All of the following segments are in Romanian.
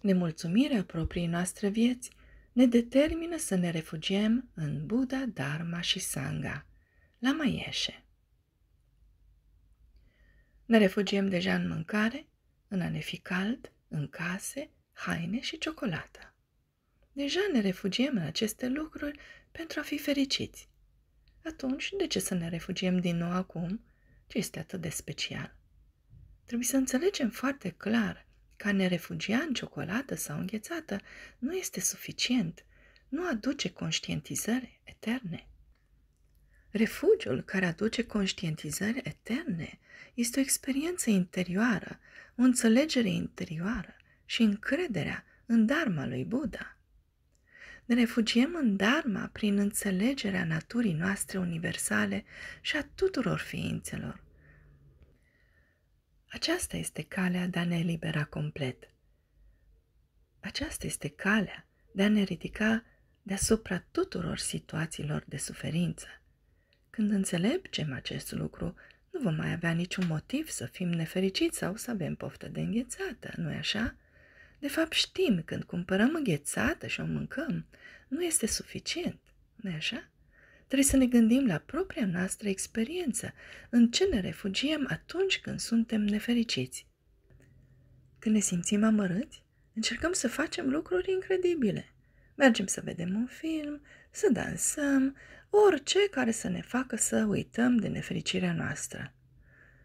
Nemulțumirea proprii noastre vieți ne determină să ne refugiem în Buddha, Dharma și Sangha, la mai ieșe. Ne refugiem deja în mâncare, în a ne fi cald, în case, haine și ciocolată. Deja ne refugiem în aceste lucruri pentru a fi fericiți. Atunci, de ce să ne refugiem din nou acum? Ce este atât de special? Trebuie să înțelegem foarte clar Carne refugia în ciocolată sau înghețată nu este suficient, nu aduce conștientizări eterne. Refugiul care aduce conștientizări eterne este o experiență interioară, o înțelegere interioară și încrederea în Dharma lui Buddha. Ne refugiem în Dharma prin înțelegerea naturii noastre universale și a tuturor ființelor. Aceasta este calea de a ne elibera complet. Aceasta este calea de a ne ridica deasupra tuturor situațiilor de suferință. Când înțelegem acest lucru, nu vom mai avea niciun motiv să fim nefericiți sau să avem poftă de înghețată, nu-i așa? De fapt, știm, când cumpărăm înghețată și o mâncăm, nu este suficient, nu-i așa? Trebuie să ne gândim la propria noastră experiență, în ce ne refugiem atunci când suntem nefericiți. Când ne simțim amărâți, încercăm să facem lucruri incredibile. Mergem să vedem un film, să dansăm, orice care să ne facă să uităm de nefericirea noastră.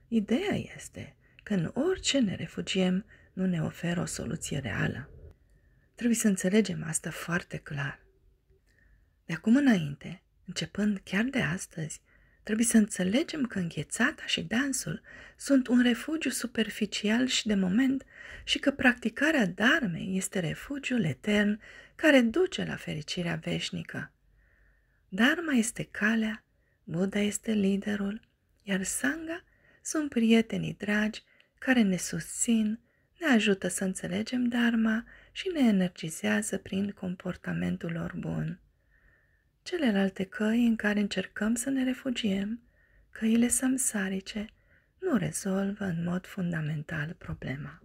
Ideea este că în orice ne refugiem nu ne oferă o soluție reală. Trebuie să înțelegem asta foarte clar. De acum înainte, Începând chiar de astăzi, trebuie să înțelegem că înghețata și dansul sunt un refugiu superficial și de moment și că practicarea darmei este refugiul etern care duce la fericirea veșnică. Dharma este calea, Buddha este liderul, iar Sangha sunt prietenii dragi care ne susțin, ne ajută să înțelegem Dharma și ne energizează prin comportamentul lor bun. Celelalte căi în care încercăm să ne refugiem, căile samsarice, nu rezolvă în mod fundamental problema.